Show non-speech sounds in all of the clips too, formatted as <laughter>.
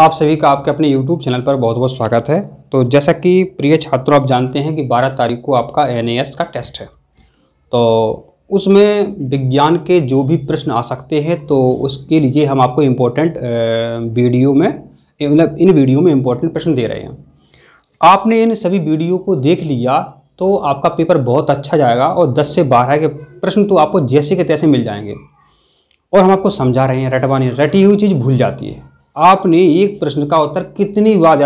आप सभी का आपके अपने YouTube चैनल पर बहुत बहुत स्वागत है तो जैसा कि प्रिय छात्रों आप जानते हैं कि 12 तारीख को आपका एन का टेस्ट है तो उसमें विज्ञान के जो भी प्रश्न आ सकते हैं तो उसके लिए हम आपको इम्पोर्टेंट वीडियो में मतलब इन वीडियो में इम्पोर्टेंट प्रश्न दे रहे हैं आपने इन सभी वीडियो को देख लिया तो आपका पेपर बहुत अच्छा जाएगा और दस से बारह के प्रश्न तो आपको जैसे के तैसे मिल जाएंगे और हम आपको समझा रहे हैं रटवानी रटी हुई चीज़ भूल जाती है आपने एक प्रश्न का उत्तर कितनी बार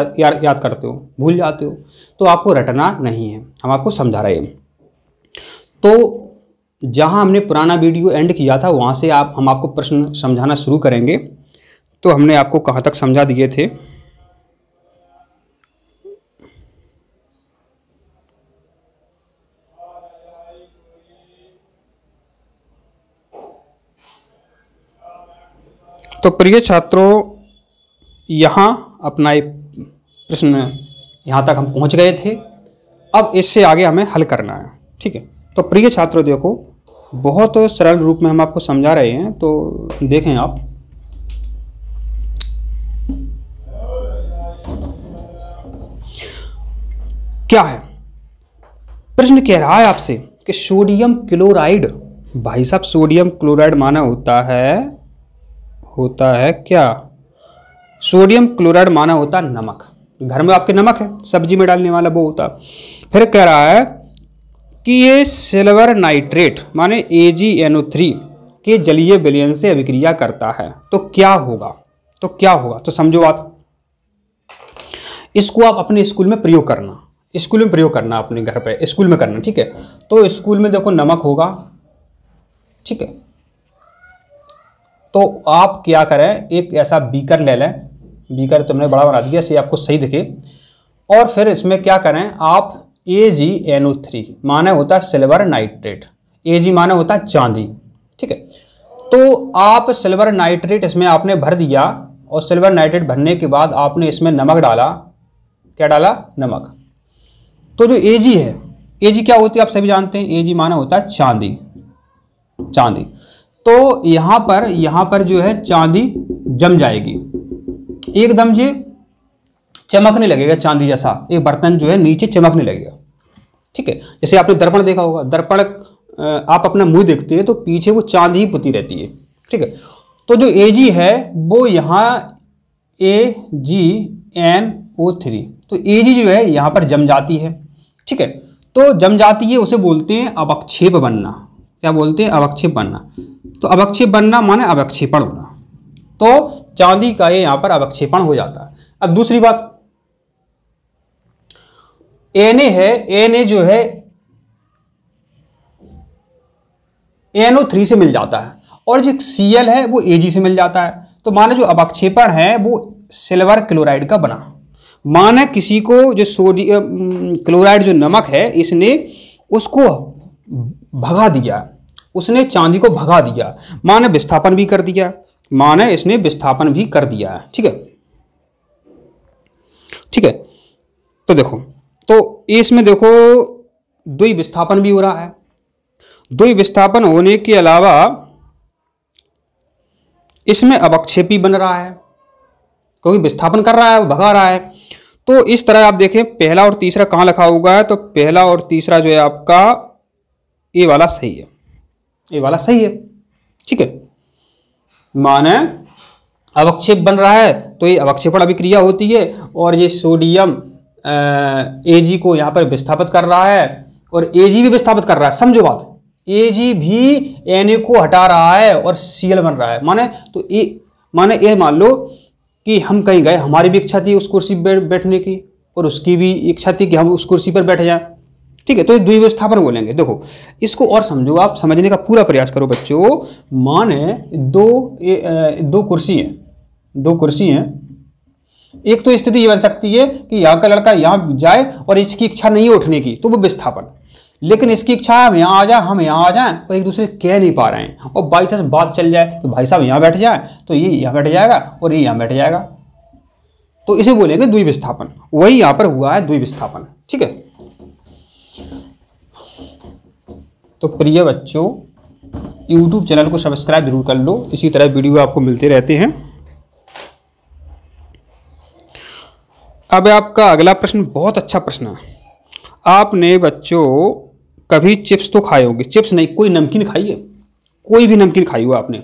याद करते हो भूल जाते हो तो आपको रटना नहीं है हम आपको समझा रहे हैं तो जहां हमने पुराना वीडियो एंड किया था वहां से आप हम आपको प्रश्न समझाना शुरू करेंगे तो हमने आपको कहां तक समझा दिए थे तो प्रिय छात्रों यहाँ अपना एक प्रश्न यहाँ तक हम पहुँच गए थे अब इससे आगे हमें हल करना है ठीक है तो प्रिय छात्रों देखो बहुत सरल रूप में हम आपको समझा रहे हैं तो देखें आप क्या है प्रश्न कह रहा है आपसे कि सोडियम क्लोराइड भाई साहब सोडियम क्लोराइड माना होता है होता है क्या सोडियम क्लोराइड माना होता नमक घर में आपके नमक है सब्जी में डालने वाला वो होता फिर कह रहा है कि ये सिल्वर नाइट्रेट माने ए के जलीय विलयन से अभिक्रिया करता है तो क्या होगा तो क्या होगा तो समझो बात इसको आप अपने स्कूल में प्रयोग करना स्कूल में प्रयोग करना अपने घर पे स्कूल में करना ठीक है तो स्कूल में देखो नमक होगा ठीक है तो आप क्या करें एक ऐसा बीकर ले लें बीकर तुमने बड़ा बना दिया सी आपको सही दिखे और फिर इसमें क्या करें आप ए जी एन ओ थ्री माने होता है सिल्वर नाइट्रेट ए जी माने होता है चांदी ठीक है तो आप सिल्वर नाइट्रेट इसमें आपने भर दिया और सिल्वर नाइट्रेट भरने के बाद आपने इसमें नमक डाला क्या डाला नमक तो जो ए जी है ए जी क्या होती है आप सभी जानते हैं ए जी माना होता है चांदी चांदी तो यहाँ पर यहाँ पर जो है चांदी जम जाएगी एकदम जी चमकने लगेगा चांदी जैसा ये बर्तन जो है नीचे चमकने लगेगा ठीक है जैसे आपने दर्पण देखा होगा दर्पण आप अपना मुंह देखते हैं तो पीछे वो चांदी ही पुती रहती है ठीक है तो जो ए जी है वो यहाँ ए जी एन ओ थ्री तो ए जी जो है यहाँ पर जम जाती है ठीक है तो जम जाती है उसे बोलते हैं अवक्षेप बनना क्या बोलते हैं अवक्षेप बनना तो अवक्षेप बनना माने अवक्षेपण होना तो चांदी का ये यहां पर अवक्षेपण हो जाता है अब दूसरी बात एन ए है एन ए जो है एनओ थ्री से मिल जाता है और जो सीएल है वो ए जी से मिल जाता है तो माने जो अवक्षेपण है वो सिल्वर क्लोराइड का बना माने किसी को जो सोडियम क्लोराइड जो नमक है इसने उसको भगा दिया उसने चांदी को भगा दिया माने विस्थापन भी कर दिया माने इसने विस्थापन भी कर दिया है ठीक है ठीक है तो देखो तो इसमें देखो द्वि विस्थापन भी हो रहा है द्वि विस्थापन होने के अलावा इसमें अवक्षेपी बन रहा है क्योंकि विस्थापन कर रहा है भगा रहा है तो इस तरह आप देखें पहला और तीसरा कहां लिखा हुआ है तो पहला और तीसरा जो है आपका ये वाला सही है ये वाला सही है ठीक है माने अवक्षेप बन रहा है तो ये अवक्षेपण अभिक्रिया होती है और ये सोडियम ए जी को यहाँ पर विस्थापित कर रहा है और ए जी भी विस्थापित कर रहा है समझो बात ए जी भी एन ए को हटा रहा है और सी एल बन रहा है माने तो ए माने ये मान लो कि हम कहीं गए हमारी भी इच्छा थी उस कुर्सी पर बैठने की और उसकी भी इच्छा थी कि हम उस कुर्सी पर बैठ जाएं ठीक है तो ये द्विविस्थापन बोलेंगे देखो इसको और समझो आप समझने का पूरा प्रयास करो बच्चों माने दो ए, ए, दो कुर्सी है दो कुर्सी है एक तो स्थिति ये बन सकती है कि यहाँ का लड़का यहाँ जाए और इसकी इच्छा नहीं है उठने की तो वो विस्थापन लेकिन इसकी इच्छा है हम यहाँ आ जाए हम यहाँ आ जाएं और एक दूसरे से कह नहीं पा रहे हैं और बाई चांस बात चल जाए कि भाई साहब यहाँ बैठ जाए तो ये यहाँ बैठ जाएगा और ये यहाँ बैठ जाएगा तो इसे बोलेंगे द्विविस्थापन वही यहाँ पर हुआ है द्विविस्थापन ठीक है तो प्रिय बच्चों यूट्यूब चैनल को सब्सक्राइब जरूर कर लो इसी तरह वीडियो आपको मिलते रहते हैं अब आपका अगला प्रश्न बहुत अच्छा प्रश्न है आपने बच्चों कभी चिप्स तो खाए होंगे चिप्स नहीं कोई नमकीन खाई है कोई भी नमकीन खाई हो आपने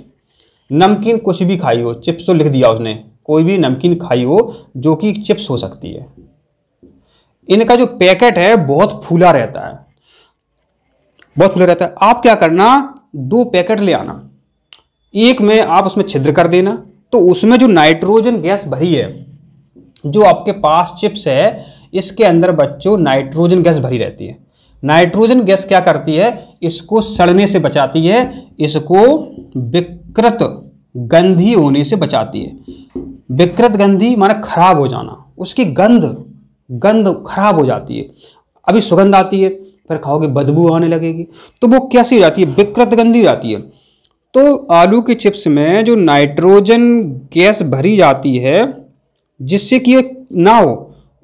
नमकीन कुछ भी खाई हो चिप्स तो लिख दिया उसने कोई भी नमकीन खाई हो जो कि चिप्स हो सकती है इनका जो पैकेट है बहुत फूला रहता है बहुत खुले रहता है आप क्या करना दो पैकेट ले आना एक में आप उसमें छिद्र कर देना तो उसमें जो नाइट्रोजन गैस भरी है जो आपके पास चिप्स है इसके अंदर बच्चों नाइट्रोजन गैस भरी रहती है नाइट्रोजन गैस क्या करती है इसको सड़ने से बचाती है इसको विकृत गंधी होने से बचाती है विकृत गंधी माना खराब हो जाना उसकी गंध गंध खराब हो जाती है अभी सुगंध आती है फिर खाओगे बदबू आने लगेगी तो वो कैसी हो जाती है विकृत गंदी हो जाती है तो आलू के चिप्स में जो नाइट्रोजन गैस भरी जाती है जिससे कि ना हो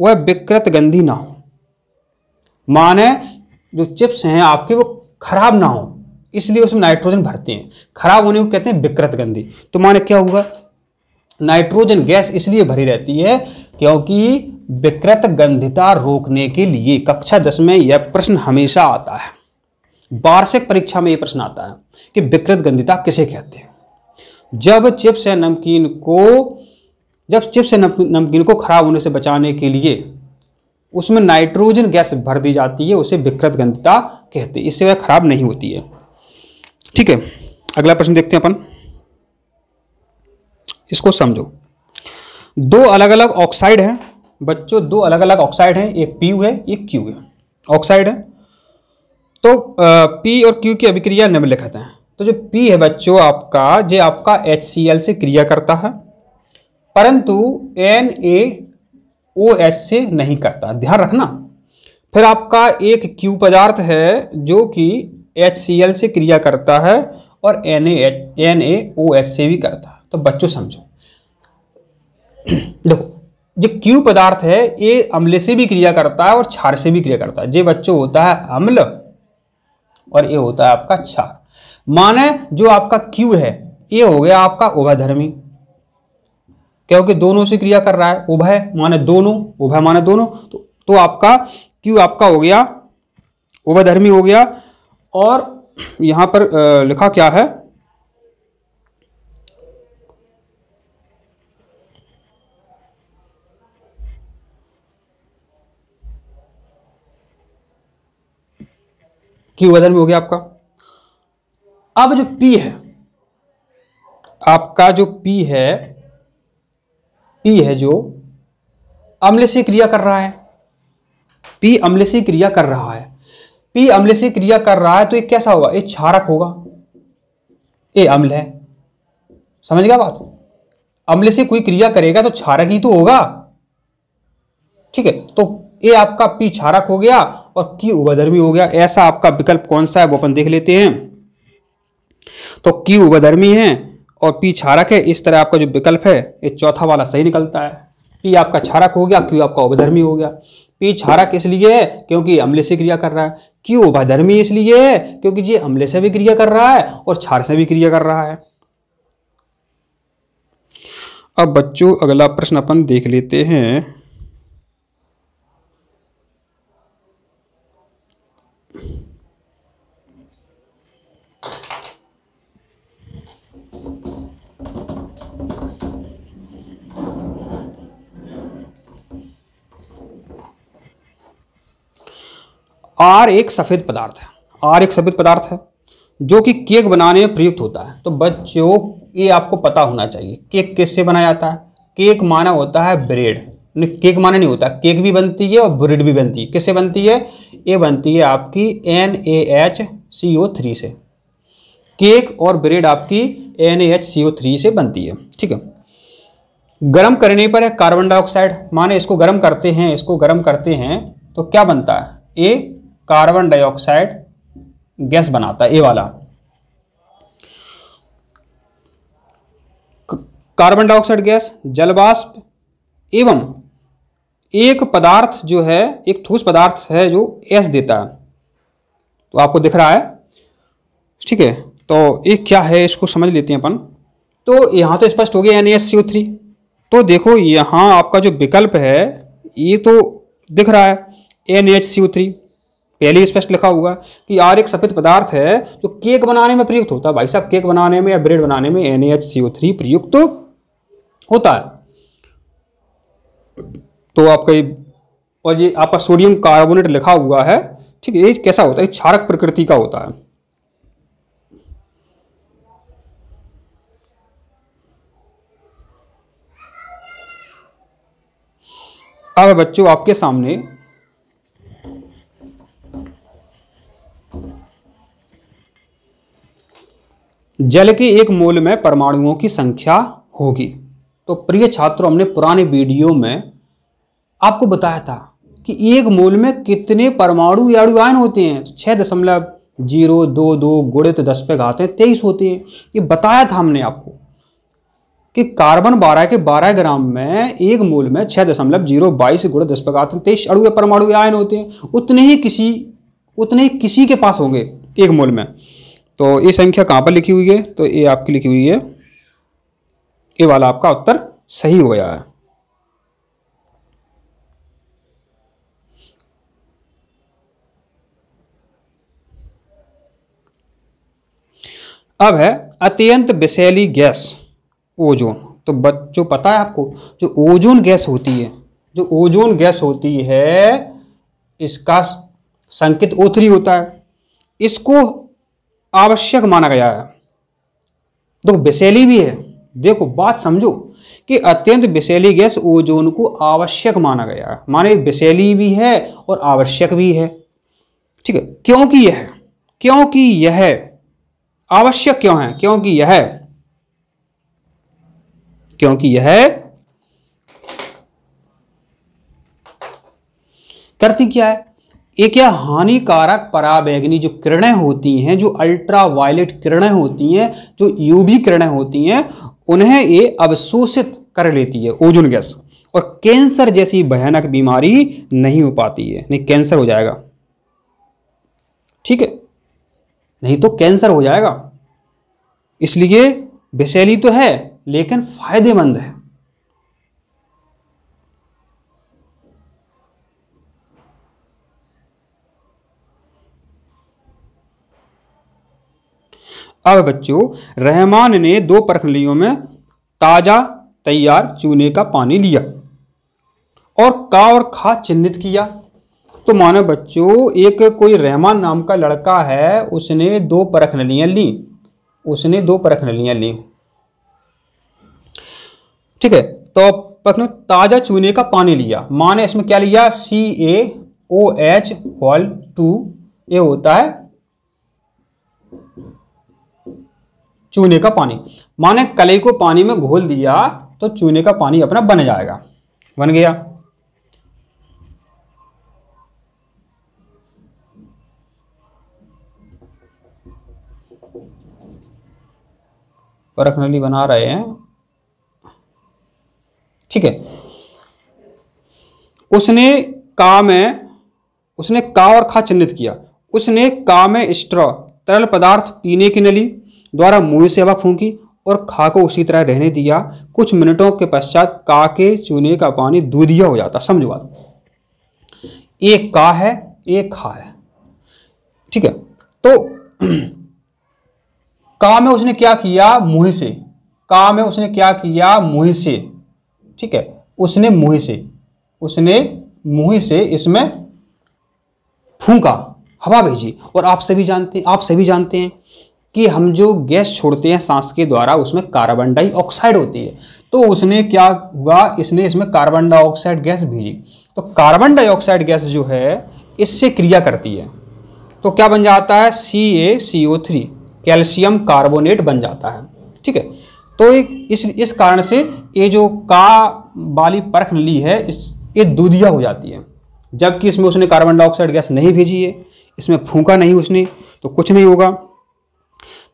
वह विकृत गंदी ना हो माने जो चिप्स हैं आपके वो खराब ना हो इसलिए उसमें नाइट्रोजन भरते हैं खराब होने को कहते हैं विकृत गंदी तो माने क्या हुआ नाइट्रोजन गैस इसलिए भरी रहती है क्योंकि विकृत गंधिता रोकने के लिए कक्षा दस में यह प्रश्न हमेशा आता है वार्षिक परीक्षा में यह प्रश्न आता है कि विकृत गंधिता किसे कहते हैं जब चिप्स या नमकीन को जब चिप्स या नमकीन को खराब होने से बचाने के लिए उसमें नाइट्रोजन गैस भर दी जाती है उसे विकृत गंधिता कहते हैं इससे वह खराब नहीं होती है ठीक है अगला प्रश्न देखते हैं अपन इसको समझो दो अलग अलग ऑक्साइड हैं बच्चों दो अलग अलग ऑक्साइड हैं एक पी है एक क्यू है ऑक्साइड है तो पी और क्यू की अभिक्रिया निम्नलिखित है हैं तो जो पी है बच्चों आपका जो आपका एच से क्रिया करता है परंतु एन ए ओ एच से नहीं करता ध्यान रखना फिर आपका एक क्यू पदार्थ है जो कि एच से क्रिया करता है और N A N A O H से भी करता है तो बच्चों समझो <clears throat> देखो जो क्यू पदार्थ है ये अम्ल से भी क्रिया करता है और क्षार से भी क्रिया करता है जे बच्चों होता है अम्ल और ये होता है आपका क्षार माने जो आपका क्यू है ये हो गया आपका उभयधर्मी क्योंकि दोनों से क्रिया कर रहा है उभय माने दोनों उभय माने दोनों तो, तो आपका क्यू आपका हो गया उभयधर्मी हो गया और यहां पर लिखा क्या है क्यू अदर में हो गया आपका अब जो पी है आपका जो पी है पी है जो अम्ल से क्रिया कर रहा है पी अम्ल से क्रिया कर रहा है पी अम्ल से क्रिया कर रहा है तो ये कैसा होगा ये क्षारक होगा ये अम्ल है समझ गया बात अम्ल से कोई क्रिया करेगा तो क्षारक ही तो होगा ठीक है तो ए आपका पी छारक हो गया और की उभधर्मी हो गया ऐसा आपका विकल्प कौन सा है वो अपन देख लेते हैं तो की उभधर्मी है और पी छारक है इस तरह आपका जो विकल्प है ये चौथा वाला सही निकलता है पी आपका छारक हो गया क्यू आपका उभधर्मी हो गया पी छारक इसलिए है क्योंकि अम्ल से क्रिया कर रहा है क्यू उभधर्मी इसलिए है क्योंकि जी अम्ल से भी क्रिया कर रहा है और छार से भी क्रिया कर रहा है अब बच्चों अगला प्रश्न अपन देख लेते हैं आर एक सफ़ेद पदार्थ है आर एक सफ़ेद पदार्थ है जो कि केक बनाने में प्रयुक्त होता है तो बच्चों ये आपको पता होना चाहिए केक किससे बनाया जाता है केक माना होता है ब्रेड केक माना नहीं होता केक भी बनती है और ब्रेड भी बनती है किससे बनती है ये बनती है आपकी N A H C O three से केक और ब्रेड आपकी N A H C O three से बनती है ठीक है गर्म करने पर है कार्बन डाइऑक्साइड माने इसको गर्म करते हैं इसको गर्म करते हैं तो क्या बनता है ए कार्बन डाइऑक्साइड गैस बनाता है ए वाला कार्बन डाइऑक्साइड गैस जलवाष्प एवं एक पदार्थ जो है एक ठोस पदार्थ है जो एस देता है तो आपको दिख रहा है ठीक है तो ये क्या है इसको समझ लेते हैं अपन तो यहाँ तो स्पष्ट हो गया एन एस सी थ्री तो देखो यहाँ आपका जो विकल्प है ये तो दिख रहा है N H C O three पहले स्पष्ट e लिखा होगा कि यार एक सफ़ेद पदार्थ है जो केक बनाने में प्रयुक्त होता है भाई साहब केक बनाने में या ब्रेड बनाने में एन प्रयुक्त तो होता है तो आपका और ये आपका सोडियम कार्बोनेट लिखा हुआ है ठीक है ये कैसा होता है क्षारक प्रकृति का होता है अब बच्चों आपके सामने जल के एक मोल में परमाणुओं की संख्या होगी तो प्रिय छात्रों हमने पुराने वीडियो में आपको बताया था कि एक मोल में कितने परमाणु या आयन होते हैं तो छः दशमलव जीरो दो दो गुणित दस पे घाते हैं तेईस होते हैं ये बताया था हमने आपको कि कार्बन बारह के बारह ग्राम में एक मोल में छः दशमलव जीरो बाईस गुणित दस पे घाते हैं तेईस अड़ुए परमाणु आयन होते हैं उतने ही किसी उतने ही किसी के पास होंगे एक मोल में तो ये संख्या कहाँ पर लिखी हुई है तो ये आपकी लिखी हुई है ये वाला आपका उत्तर सही हो गया है अब है अत्यंत विषैली गैस ओजोन तो बच्चों पता है आपको जो ओजोन गैस होती है जो ओजोन गैस होती है इसका संकेत ओथरी होता है इसको आवश्यक माना गया है तो बेसेली भी है देखो बात समझो कि अत्यंत विषैली गैस ओजोन को आवश्यक माना गया है माने बेसेली भी है और आवश्यक भी है ठीक है क्योंकि यह क्योंकि यह आवश्यक क्यों है क्योंकि यह क्योंकि यह करती क्या है एक यह हानिकारक पराबैगनी जो किरणें होती हैं जो अल्ट्रा वायलेट किरणें होती हैं जो यूवी किरणें होती हैं उन्हें ये अवशोषित कर लेती है ओजोन गैस और कैंसर जैसी भयानक बीमारी नहीं हो पाती है नहीं कैंसर हो जाएगा ठीक है नहीं तो कैंसर हो जाएगा इसलिए विषैली तो है लेकिन फायदेमंद है अब बच्चों रहमान ने दो परखलियों में ताज़ा तैयार चूने का पानी लिया और का और खा चिन्हित किया तो मानो बच्चों एक कोई रहमान नाम का लड़का है उसने दो परख नलियां ली उसने दो परख नलियां ली ठीक है तो परखने ताज़ा चूने का पानी लिया माने इसमें क्या लिया C A O H whole two ये होता है चूने का पानी माने कलई को पानी में घोल दिया तो चूने का पानी अपना बन जाएगा बन गया परख नली बना रहे हैं ठीक है उसने का में उसने का और खा चिन्हित किया उसने का में स्ट्रॉ तरल पदार्थ पीने की नली द्वारा मुँह से हवा फूंकी और खा को उसी तरह रहने दिया कुछ मिनटों के पश्चात का के चूने का पानी दूधिया हो जाता समझ बात एक का है एक खा है ठीक है तो <clears throat> का में उसने क्या किया मुँह से का में उसने क्या किया मुँह से ठीक है उसने मुँह से उसने मुँह से इसमें फूंका हवा भेजी और आप सभी जानते हैं आप सभी जानते हैं कि हम जो गैस छोड़ते हैं सांस के द्वारा उसमें कार्बन डाइऑक्साइड होती है तो उसने क्या हुआ इसने इसमें कार्बन डाइऑक्साइड गैस भेजी तो कार्बन डाइऑक्साइड गैस जो है इससे क्रिया करती है तो क्या बन जाता है C A C O three calcium carbonate बन जाता है ठीक है तो इस इस कारण से ये जो का वाली परख ली है इस ये दूधिया हो जाती है जबकि इसमें उसने कार्बन डाइऑक्साइड गैस नहीं भेजी है इसमें फूका नहीं उसने तो कुछ नहीं होगा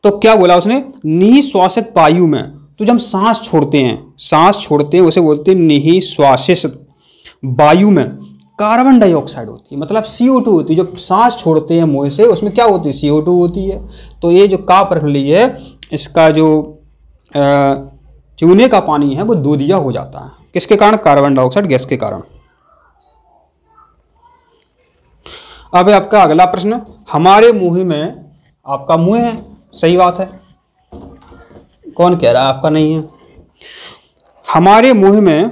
तो क्या बोला उसने निःश्वासित वायु में तो जब हम सांस छोड़ते हैं सांस छोड़ते हैं उसे बोलते हैं निःश्वासित वायु में कार्बन डाइऑक्साइड होती है मतलब सी होती है जो सांस छोड़ते हैं मुँह से उसमें क्या होती है सी होती है तो ये जो का प्रखली है इसका जो चूने का पानी है वो दूधिया हो जाता है किसके कारण कार्बन डाइऑक्साइड गैस के कारण अब आपका अगला प्रश्न हमारे मुंह में आपका मुंह है सही बात है कौन कह रहा है आपका नहीं है हमारे मुंह में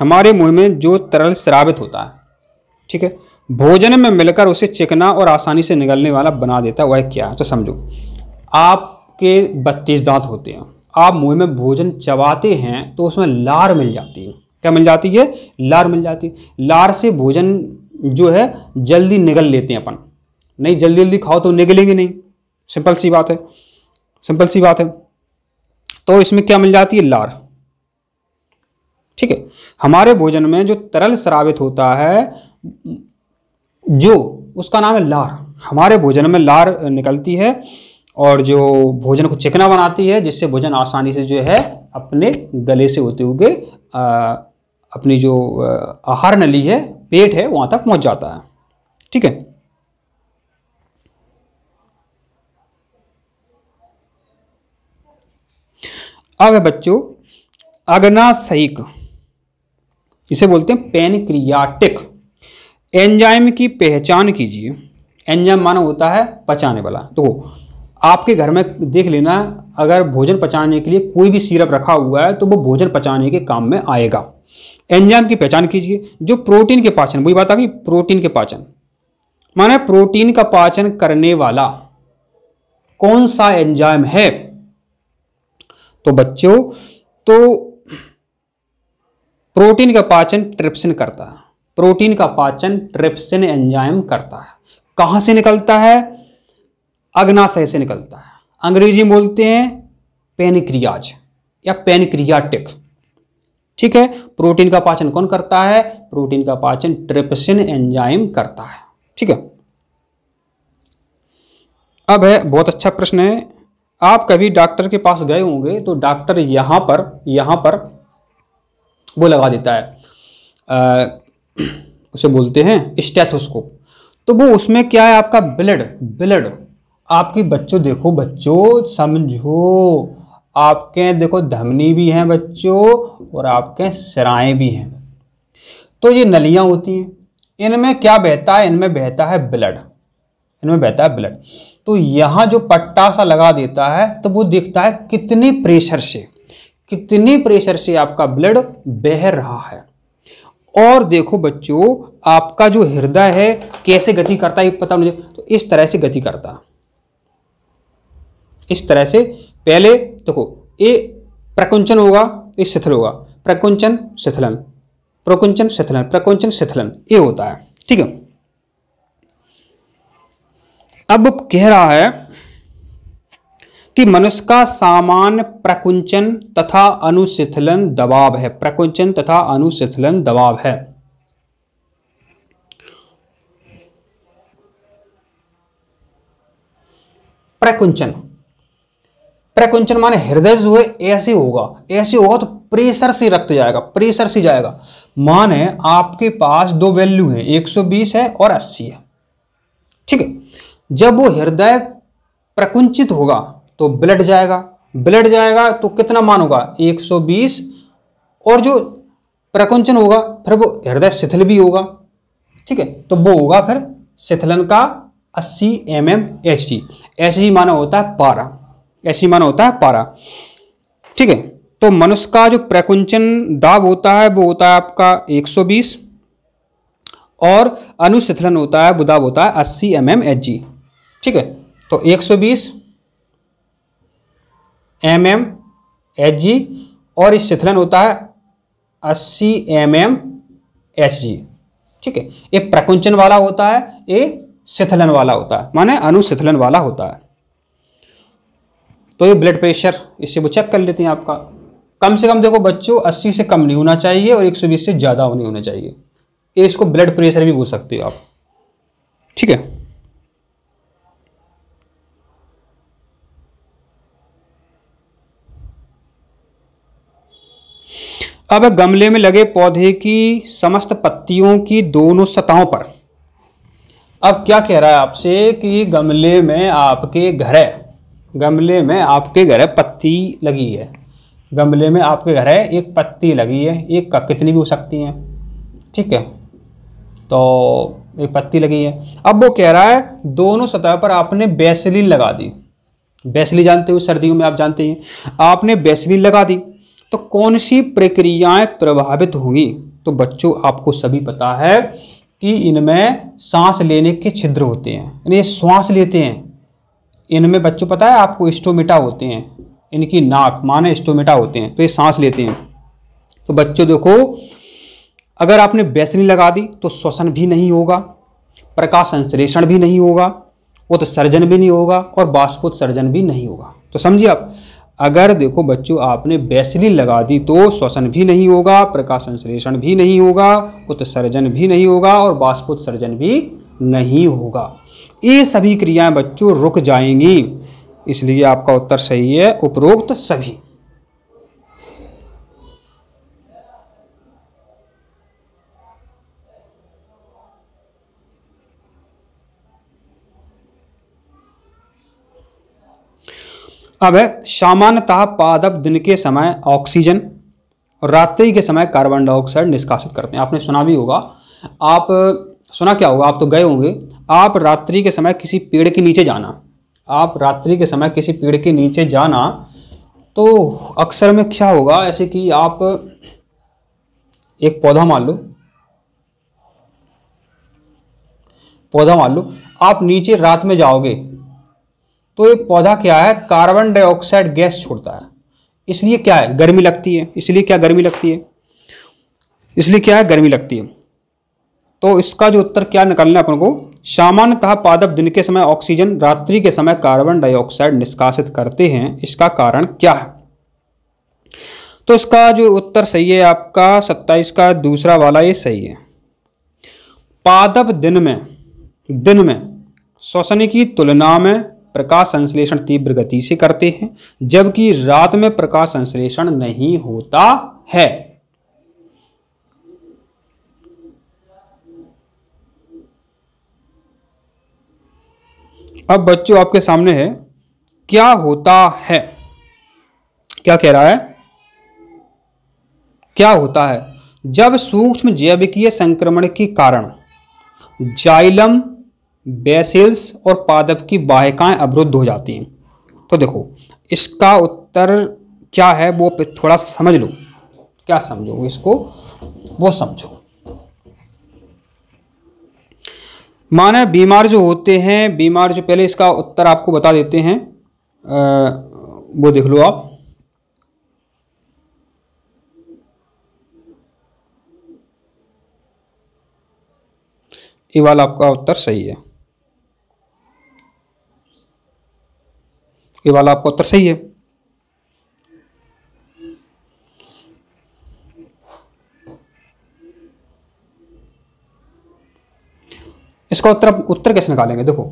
हमारे मुंह में जो तरल श्रावित होता है ठीक है भोजन में मिलकर उसे चिकना और आसानी से निगलने वाला बना देता है वह क्या है तो समझो आपके बत्तीस दांत होते हैं आप मुंह में भोजन चबाते हैं तो उसमें लार मिल जाती है क्या मिल जाती है लार मिल जाती है लार से भोजन जो है जल्दी निगल लेते हैं अपन नहीं जल्दी जल्दी खाओ तो निगलेंगे नहीं सिंपल सी बात है सिंपल सी बात है तो इसमें क्या मिल जाती है लार ठीक है हमारे भोजन में जो तरल श्रावित होता है जो उसका नाम है लार हमारे भोजन में लार निकलती है और जो भोजन को चिकना बनाती है जिससे भोजन आसानी से जो है अपने गले से होते हुए अपनी जो आहार नली है पेट है वहाँ तक पहुँच जाता है ठीक है अब है बच्चों अग्नाशयिक इसे बोलते हैं पेनक्रियाटिक एंजाइम की पहचान कीजिए एंजाइम माना होता है पचाने वाला देखो तो आपके घर में देख लेना अगर भोजन पचाने के लिए कोई भी सिरप रखा हुआ है तो वो भोजन पचाने के काम में आएगा एंजाइम की पहचान कीजिए जो प्रोटीन के पाचन वही बात आ गई प्रोटीन के पाचन माना प्रोटीन का पाचन करने वाला कौन सा एंजाइम है तो बच्चों तो प्रोटीन का पाचन ट्रिप्सिन करता है प्रोटीन का पाचन ट्रिप्सिन एंजाइम करता है कहां से निकलता है अग्नाशय से निकलता है अंग्रेजी बोलते हैं पेनिक्रियाज या पेनिक्रियाटिक ठीक है प्रोटीन का पाचन कौन करता है प्रोटीन का पाचन ट्रिप्सिन एंजाइम करता है ठीक है अब है बहुत अच्छा प्रश्न है आप कभी डॉक्टर के पास गए होंगे तो डॉक्टर यहाँ पर यहाँ पर वो लगा देता है आ, उसे बोलते हैं स्टेथोस्कोप तो वो उसमें क्या है आपका ब्लड ब्लड आपकी बच्चों देखो बच्चों समझो आपके देखो धमनी भी हैं बच्चों और आपके सराए भी हैं तो ये नलियाँ होती हैं इनमें क्या बहता है इनमें बहता है ब्लड इनमें बहता है ब्लड तो यहाँ जो पट्टा सा लगा देता है तो वो दिखता है कितने प्रेशर से कितने प्रेशर से आपका ब्लड बह रहा है और देखो बच्चों आपका जो हृदय है कैसे गति करता है ये पता मुझे तो इस तरह से गति करता इस तरह से पहले देखो ये प्रकुंचन होगा ये शिथिल होगा प्रकुंचन शिथिलन प्रकुंचन शिथिलन प्रकुंचन शिथिलन ये होता है ठीक है अब कह रहा है कि मनुष्य का सामान्य प्रकुंचन तथा अनुशिथिलन दबाव है प्रकुंचन तथा अनुशिथिलन दबाव है प्रकुंचन प्रकुंचन माने हृदय जो है ऐसे होगा ऐसे होगा तो प्रेशर से रक्त जाएगा प्रेशर से जाएगा माने आपके पास दो वैल्यू है 120 है और 80 है ठीक है जब वो हृदय प्रकुंचित होगा तो ब्लड जाएगा ब्लड जाएगा तो कितना मान होगा 120 और जो प्रकुंचन होगा फिर वो हृदय शिथिल भी होगा ठीक है तो वो होगा फिर शिथिलन का 80 M M H G H G माना होता है पारा एच जी माना होता है पारा ठीक है तो मनुष्य का जो प्रकुंचन दाब होता है वो होता है आपका 120 और अनुशिथिलन होता है बुदाब होता है 80 एम एम एच जी ठीक है तो 120 सौ बीस एम एम एच जी और इस शिथिलन होता है 80 एम एम एच जी ठीक है ये प्रकुंचन वाला होता है ये शिथिलन वाला होता है माने अनुशिथिलन वाला होता है तो ये ब्लड प्रेशर इससे वो चेक कर लेते हैं आपका कम से कम देखो बच्चों 80 से कम नहीं होना चाहिए और 120 से ज़्यादा नहीं होना चाहिए इसको ब्लड प्रेशर भी बोल सकते हो आप ठीक है अब गमले में लगे पौधे की समस्त पत्तियों की दोनों सतहों पर अब क्या कह रहा है आपसे कि गमले में आपके घर है गमले में आपके घर है पत्ती लगी है गमले में आपके घर है एक पत्ती लगी है एक का कितनी भी हो सकती हैं ठीक है तो एक पत्ती लगी है अब वो कह रहा है दोनों सतह पर आपने बेसलीन लगा दी बेसली जानते हो सर्दियों में आप जानते हैं आपने बेसलीन लगा दी तो कौन सी प्रक्रियाएं प्रभावित होंगी तो बच्चों आपको सभी पता है कि इनमें सांस लेने के छिद्र होते हैं यानी श्वास लेते हैं इनमें बच्चों पता है आपको स्टोमेटा होते हैं इनकी नाक माने स्टोमेटा होते हैं तो ये सांस लेते हैं तो बच्चों देखो अगर आपने बैसनी लगा दी तो श्वसन भी नहीं होगा प्रकाश संश्लेषण भी नहीं होगा उत्सर्जन भी नहीं होगा और बाष्पोत्सर्जन भी नहीं होगा तो समझिए आप अगर देखो बच्चों आपने बैसली लगा दी तो श्वसन भी नहीं होगा प्रकाश संश्लेषण भी नहीं होगा उत्सर्जन भी नहीं होगा और बाष्पोत्सर्जन भी नहीं होगा ये सभी क्रियाएं बच्चों रुक जाएंगी इसलिए आपका उत्तर सही है उपरोक्त सभी अब है सामान्यतः पादप दिन के समय ऑक्सीजन और रात्रि के समय कार्बन डाइऑक्साइड निष्कासित करते हैं आपने सुना भी होगा आप सुना क्या होगा आप तो गए होंगे आप रात्रि के समय किसी पेड़ के नीचे जाना आप रात्रि के समय किसी पेड़ के नीचे जाना तो अक्सर में क्या होगा ऐसे कि आप एक पौधा मान लो पौधा मान लो आप नीचे रात में जाओगे तो ये पौधा क्या है कार्बन डाइऑक्साइड गैस छोड़ता है इसलिए क्या है गर्मी लगती है इसलिए क्या गर्मी लगती है इसलिए क्या है गर्मी लगती है तो इसका जो उत्तर क्या निकालना है अपन को सामान्यतः पादप दिन के समय ऑक्सीजन रात्रि के समय कार्बन डाइऑक्साइड निष्कासित करते हैं इसका कारण क्या है तो इसका जो उत्तर सही है आपका सत्ताईस का दूसरा वाला ये सही है पादप दिन में दिन में श्वसन की तुलना में प्रकाश संश्लेषण तीव्र गति से करते हैं जबकि रात में प्रकाश संश्लेषण नहीं होता है अब बच्चों आपके सामने है क्या होता है क्या कह रहा है क्या होता है जब सूक्ष्म जैविकीय संक्रमण के कारण जाइलम बेसिल्स और पादप की बाहिकाएँ अवरुद्ध हो जाती हैं तो देखो इसका उत्तर क्या है वो थोड़ा सा समझ लो क्या समझो इसको वो समझो माना बीमार जो होते हैं बीमार जो पहले इसका उत्तर आपको बता देते हैं आ, वो देख लो आप ये वाला आपका उत्तर सही है ये वाला आपका उत्तर सही है इसका उत्तर उत्तर कैसे निकालेंगे देखो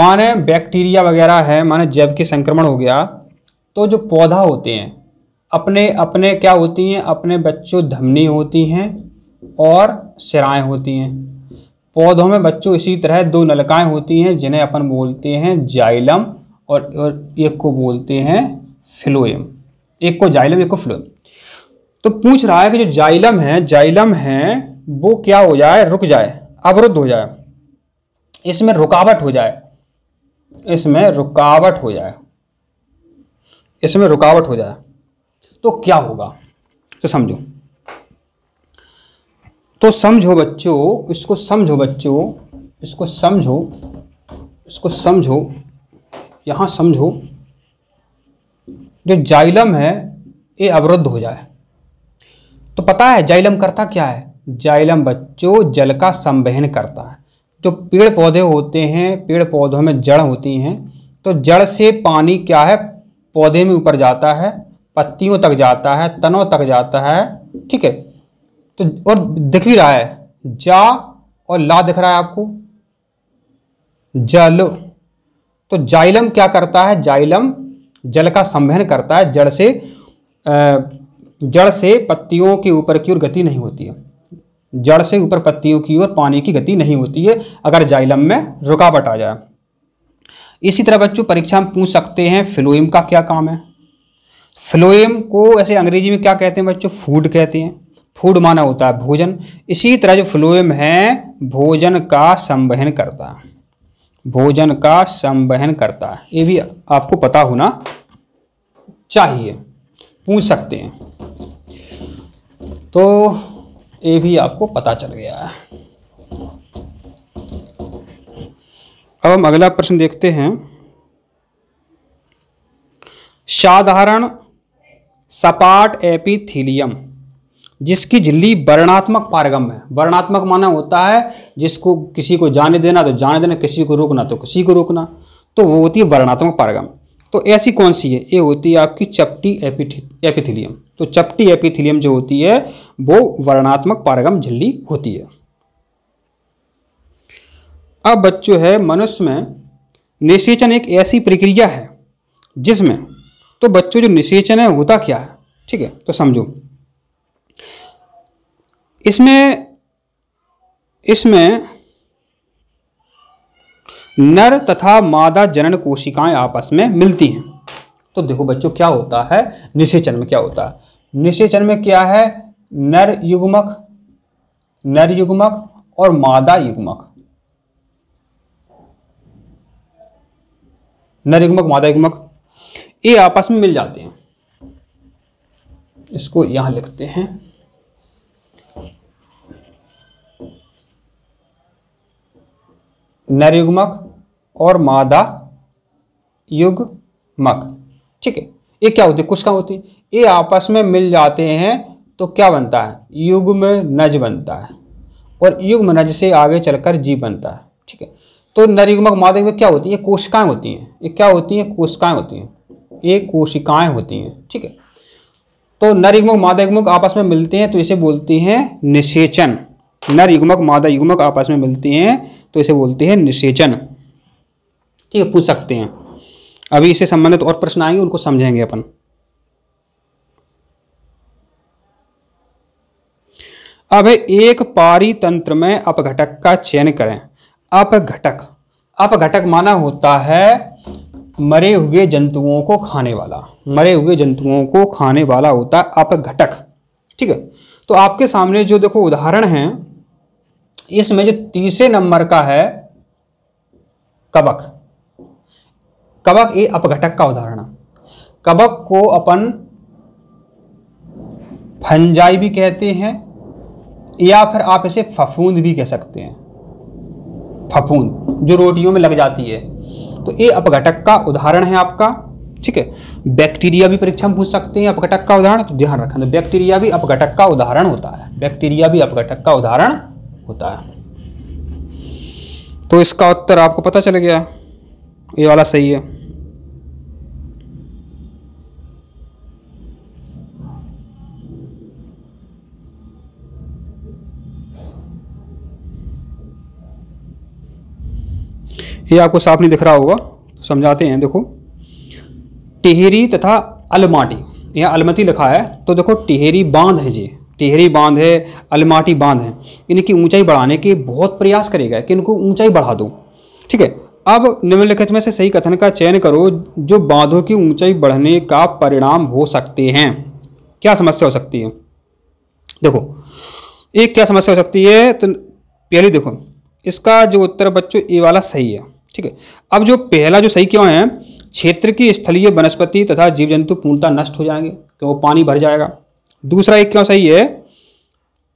माने बैक्टीरिया वगैरह है माने जैव के संक्रमण हो गया तो जो पौधा होते हैं अपने अपने क्या होती हैं अपने बच्चों धमनी होती हैं और सिराएं होती हैं पौधों में बच्चों इसी तरह दो नलकाएं होती हैं जिन्हें अपन बोलते हैं जाइलम और, और एक को बोलते हैं फ्लोएम एक को जाइलम एक को फ्लोएम तो पूछ रहा है कि जो जाइलम है जाइलम है वो क्या हो जाए रुक जाए अवरुद्ध हो जाए इसमें रुकावट हो जाए इसमें रुकावट हो जाए इसमें रुकावट हो जाए तो क्या होगा तो समझो तो समझो बच्चों इसको समझो बच्चों इसको समझो इसको समझो यहाँ समझो जो जाइलम है ये अवरुद्ध हो जाए तो पता है जाइलम करता क्या है जाइलम बच्चों जल का संवहन करता है जो पेड़ पौधे होते हैं पेड़ पौधों में जड़ होती हैं तो जड़ से पानी क्या है पौधे में ऊपर जाता है पत्तियों तक जाता है तनों तक जाता है ठीक है तो और दिख भी रहा है जा और ला दिख रहा है आपको जल तो जाइलम क्या करता है जाइलम जल का संवहन करता है जड़ से जड़ से पत्तियों के ऊपर की ओर गति नहीं होती है जड़ से ऊपर पत्तियों की ओर पानी की गति नहीं होती है अगर जाइलम में रुकावट आ जाए इसी तरह बच्चों परीक्षा में पूछ सकते हैं फ्लोएम का क्या काम है फ्लोएम को ऐसे अंग्रेजी में क्या कहते हैं बच्चों फूड कहते हैं फूड माना होता है भोजन इसी तरह जो फ्लोएम है भोजन का संवहन करता है भोजन का संवहन करता है ये भी आपको पता होना चाहिए पूछ सकते हैं तो ये भी आपको पता चल गया है अब हम अगला प्रश्न देखते हैं साधारण सपाट एपिथीलियम जिसकी झिल्ली वर्णात्मक पारगम है वर्णात्मक माना होता है जिसको किसी को जाने देना तो जाने देना किसी को रोकना तो किसी को रोकना तो वो होती है वर्णात्मक पारगम तो ऐसी कौन सी है ये होती है आपकी चपटी एपिथिलियम तो चपटी एपिथिलियम जो होती है वो वर्णात्मक पारगम झिल्ली होती है अब बच्चों है मनुष्य में निषेचन एक ऐसी प्रक्रिया है जिसमें तो बच्चों जो निषेचन है होता क्या है ठीक है तो समझो इसमें इसमें नर तथा मादा जनन कोशिकाएं आपस में मिलती हैं तो देखो बच्चों क्या होता है निषेचन में क्या होता है निषेचन में क्या है नर युग्मक नर युग्मक और मादा युग्मक नर युग्मक मादा युग्मक ये आपस में मिल जाते हैं इसको यहां लिखते हैं नरयुग्मक और मादा युग्मक ठीक है ये क्या होती है कहाँ होती ये आपस में मिल जाते हैं तो क्या बनता है युग्म नज बनता है और युग्म नज से आगे चलकर जीव बनता है ठीक है तो नरयुग्मक मादा में क्या होती है ये कोशिकाएं होती हैं ये क्या होती हैं कोशिकाएं होती हैं ये कोशिकाएं होती हैं ठीक है तो नरयुग्मक मादा युग्मक आपस में मिलते हैं तो इसे बोलते हैं निषेचन नर मादा युग्मक आपस में मिलती हैं तो इसे बोलते हैं निषेचन ठीक है पूछ सकते हैं अभी इससे संबंधित और प्रश्न आएंगे उनको समझेंगे अपन अब एक पारितंत्र में अपघटक का चयन करें अपघटक अपघटक माना होता है मरे हुए जंतुओं को खाने वाला मरे हुए जंतुओं को खाने वाला होता है अपघटक ठीक है तो आपके सामने जो देखो उदाहरण हैं इसमें जो तीसरे नंबर का है कबक कबक ये अपघटक का उदाहरण है कबक को अपन फंजाई भी कहते हैं या फिर आप इसे फफूंद भी कह सकते हैं फफूंद जो रोटियों में लग जाती है तो ये अपघटक का उदाहरण है आपका ठीक है बैक्टीरिया भी परीक्षा में पूछ सकते हैं अपघटक का उदाहरण तो ध्यान रखना बैक्टीरिया भी अपघटक का उदाहरण होता है बैक्टीरिया भी अपघटक का उदाहरण होता है तो इसका उत्तर आपको पता चल गया ये वाला सही है ये आपको साफ नहीं दिख रहा होगा समझाते हैं देखो टिहरी तथा अलमाटी यहाँ अलमती लिखा है तो देखो टिहरी बांध है जी टिहरी बांध है अलमाटी बांध है इनकी ऊंचाई बढ़ाने के बहुत प्रयास करेगा कि इनको ऊंचाई बढ़ा दूँ ठीक है अब निम्नलिखित में से सही कथन का चयन करो जो बांधों की ऊंचाई बढ़ने का परिणाम हो सकते हैं क्या समस्या हो सकती है देखो एक क्या समस्या हो सकती है तो पहले देखो इसका जो उत्तर बच्चों ये वाला सही है ठीक है अब जो पहला जो सही क्यों है क्षेत्र की स्थलीय वनस्पति तथा जीव जंतु पूर्णता नष्ट हो जाएंगे क्यों तो पानी भर जाएगा दूसरा एक क्यों सही है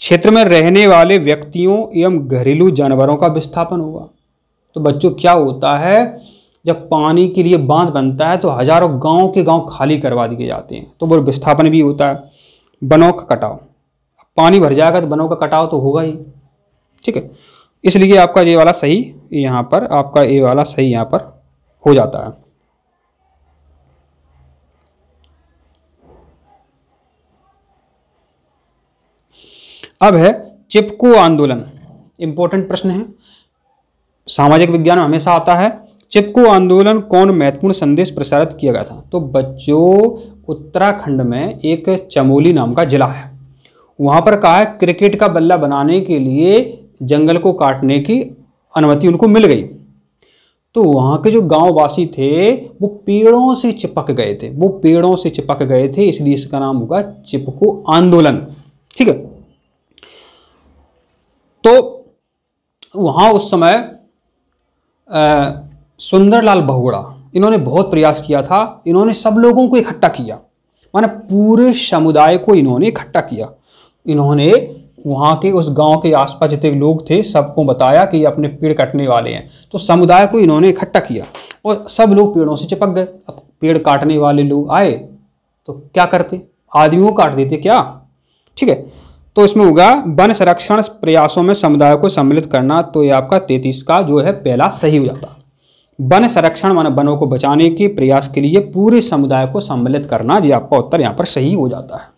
क्षेत्र में रहने वाले व्यक्तियों एवं घरेलू जानवरों का विस्थापन होगा तो बच्चों क्या होता है जब पानी के लिए बांध बनता है तो हजारों गांव के गांव खाली करवा दिए जाते हैं तो वो विस्थापन भी होता है वनों का कटाव पानी भर जाएगा तो वनों का कटाव तो होगा ही ठीक है इसलिए आपका ये वाला सही यहाँ पर आपका ये वाला सही यहाँ पर हो जाता है अब है चिपको आंदोलन इंपॉर्टेंट प्रश्न है सामाजिक विज्ञान में हमेशा आता है चिपको आंदोलन कौन महत्वपूर्ण संदेश प्रसारित किया गया था तो बच्चों उत्तराखंड में एक चमोली नाम का जिला है वहां पर कहा है क्रिकेट का बल्ला बनाने के लिए जंगल को काटने की अनुमति उनको मिल गई तो वहां के जो गांववासी थे वो पेड़ों से चिपक गए थे वो पेड़ों से चिपक गए थे इसलिए इसका नाम होगा चिपको आंदोलन ठीक है तो वहाँ उस समय सुंदरलाल बहुड़ा इन्होंने बहुत प्रयास किया था इन्होंने सब लोगों को इकट्ठा किया माने पूरे समुदाय को इन्होंने इकट्ठा किया इन्होंने वहाँ के उस गांव के आसपास जितने लोग थे सबको बताया कि ये अपने पेड़ कटने वाले हैं तो समुदाय को इन्होंने इकट्ठा किया और सब लोग पेड़ों से चिपक गए अब पेड़ काटने वाले लोग आए तो क्या करते आदमियों को काट देते क्या ठीक है तो इसमें होगा वन संरक्षण प्रयासों में समुदाय को सम्मिलित करना तो ये आपका तैतीस का जो है पहला सही हो जाता वन संरक्षण मान वनों को बचाने के प्रयास के लिए पूरे समुदाय को सम्मिलित करना ये आपका उत्तर यहाँ पर सही हो जाता है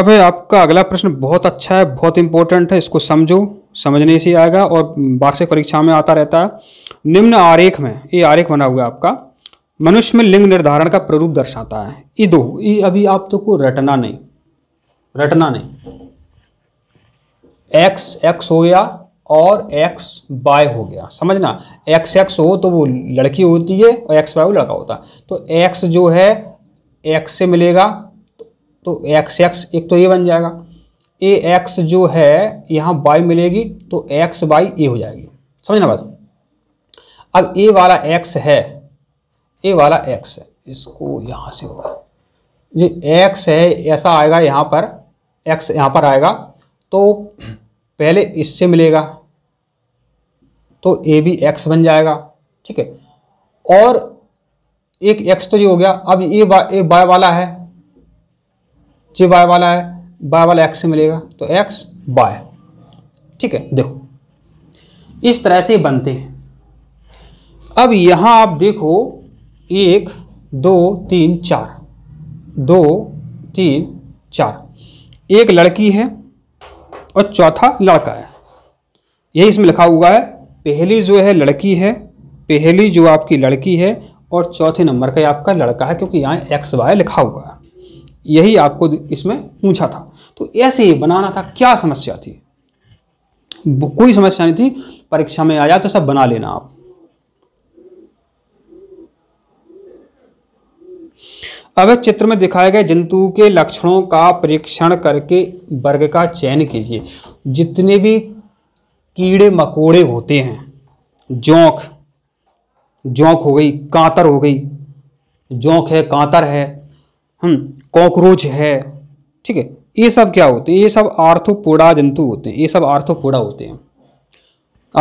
अब आपका अगला प्रश्न बहुत अच्छा है बहुत इंपॉर्टेंट है इसको समझो समझने से आएगा और वार्षिक परीक्षा में आता रहता है निम्न आरेख में ये आरेख बना हुआ है आपका मनुष्य में लिंग निर्धारण का प्ररूप दर्शाता है ये दो ये अभी आप तो को रटना नहीं रटना नहीं एक्स एक्स हो गया और एक्स बाय हो गया समझना एक्स एक्स हो तो वो लड़की होती है और एक्स बाय वो लड़का होता है तो एक्स जो है एक्स से मिलेगा तो एक्स एक्स एक तो ये बन जाएगा ए एक्स जो है यहाँ बाय मिलेगी तो एक्स बाई ए हो जाएगी समझना बात अब ए वाला एक्स है ये वाला एक्स है इसको यहाँ से होगा जी एक्स है ऐसा आएगा यहाँ पर एक्स यहाँ पर आएगा तो पहले इससे मिलेगा तो ए भी एक्स बन जाएगा ठीक है और एक एक्स तो ये हो गया अब ये ए बाय वाला है जी बाय वाला है बाय वाला एक्स से मिलेगा तो एक्स बाय ठीक है देखो इस तरह से बनते हैं अब यहाँ आप देखो एक दो तीन चार दो तीन चार एक लड़की है और चौथा लड़का है यही इसमें लिखा हुआ है पहली जो है लड़की है पहली जो आपकी लड़की है और चौथे नंबर का आपका लड़का है क्योंकि यहाँ एक्स वाई लिखा हुआ है यही आपको इसमें पूछा था तो ऐसे ही बनाना था क्या समस्या थी कोई समस्या नहीं थी परीक्षा में आया तो सब बना लेना आप अब चित्र में दिखाए गए जंतु के लक्षणों का परीक्षण करके वर्ग का चयन कीजिए जितने भी कीड़े मकोड़े होते हैं जोंक जोंक हो गई कांतर हो गई जोंक है कांतर है हम कॉकरोच है ठीक है ये सब क्या होते हैं ये सब आर्थोपोड़ा जंतु होते हैं ये सब आर्थोपोड़ा होते हैं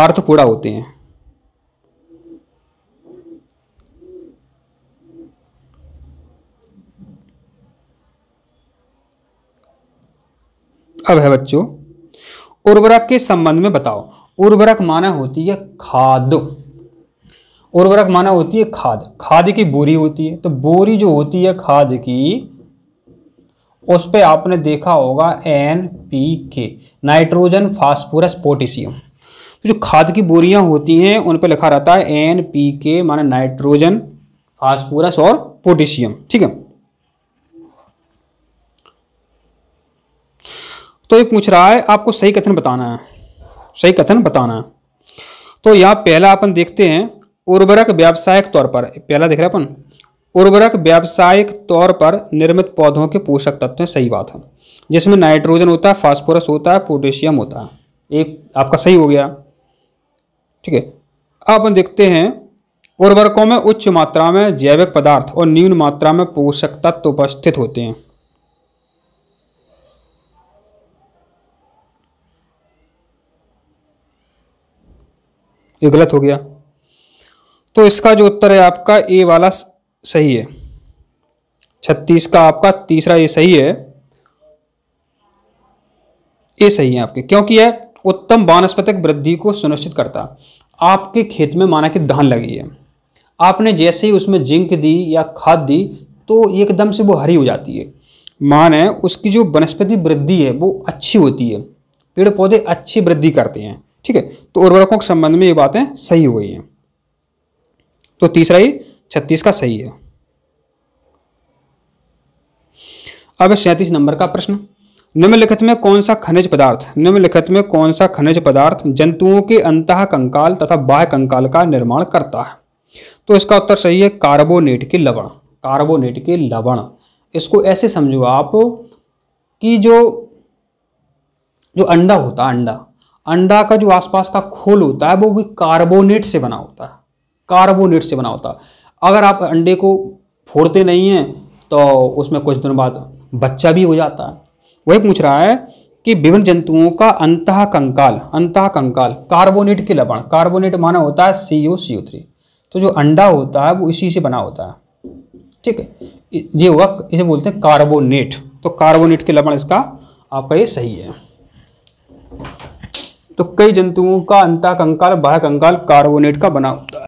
आर्थोपोड़ा होते हैं अब है बच्चों उर्वरक के संबंध में बताओ उर्वरक माना होती है खाद उर्वरक माना होती है खाद खाद की बोरी होती है तो बोरी जो होती है खाद की उस पर आपने देखा होगा N P K nitrogen phosphorus potassium तो जो खाद की बोरियां होती हैं उन पर लिखा रहता है एन पी के माना नाइट्रोजन फास्फोरस और पोटेशियम ठीक है तो ये पूछ रहा है आपको सही कथन बताना है सही कथन बताना है तो यहाँ पहला अपन देखते हैं उर्वरक व्यावसायिक तौर पर पहला देख रहे अपन उर्वरक व्यावसायिक तौर पर निर्मित पौधों के पोषक तत्व हैं सही बात है जिसमें नाइट्रोजन होता है फास्फोरस होता है पोटेशियम होता है एक आपका सही हो गया ठीक है अब अपन देखते हैं उर्वरकों में उच्च मात्रा में जैविक पदार्थ और न्यून मात्रा में पोषक तत्व उपस्थित होते हैं ये गलत हो गया तो इसका जो उत्तर है आपका ए वाला सही है छत्तीस का आपका तीसरा ये सही है ये सही है आपके क्योंकि यह उत्तम वानस्पतिक वृद्धि को सुनिश्चित करता आपके खेत में माना कि धान लगी है आपने जैसे ही उसमें जिंक दी या खाद दी तो एकदम से वो हरी हो जाती है माने उसकी जो वनस्पति वृद्धि है वो अच्छी होती है पेड़ पौधे अच्छी वृद्धि करते हैं ठीक है तो उर्वरकों के संबंध में ये बातें सही हुई हैं तो तीसरा ये छत्तीस का सही है अब सैंतीस नंबर का प्रश्न निम्नलिखित में कौन सा खनिज पदार्थ निम्नलिखित में कौन सा खनिज पदार्थ जंतुओं के अंत कंकाल तथा बाह्य कंकाल का निर्माण करता है तो इसका उत्तर सही है कार्बोनेट के लवण कार्बोनेट के लवण इसको ऐसे समझो आप कि जो जो अंडा होता अंडा अंडा का जो आसपास का खोल होता है वो भी कार्बोनेट से बना होता है कार्बोनेट से बना होता है अगर आप अंडे को फोड़ते नहीं हैं तो उसमें कुछ दिनों बाद बच्चा भी हो जाता है वही पूछ रहा है कि विभिन्न जंतुओं का अंत कंकाल अंत कंकाल कार्बोनेट के लवण कार्बोनेट माना होता है सी ओ सी ओ थ्री तो जो अंडा होता है वो इसी से बना होता है ठीक है ये होगा इसे बोलते हैं कार्बोनेट तो कार्बोनेट के लवण इसका आपका ये सही है तो कई जंतुओं का अंता कंकाल बाह कंकाल कार्बोनेट का बना होता है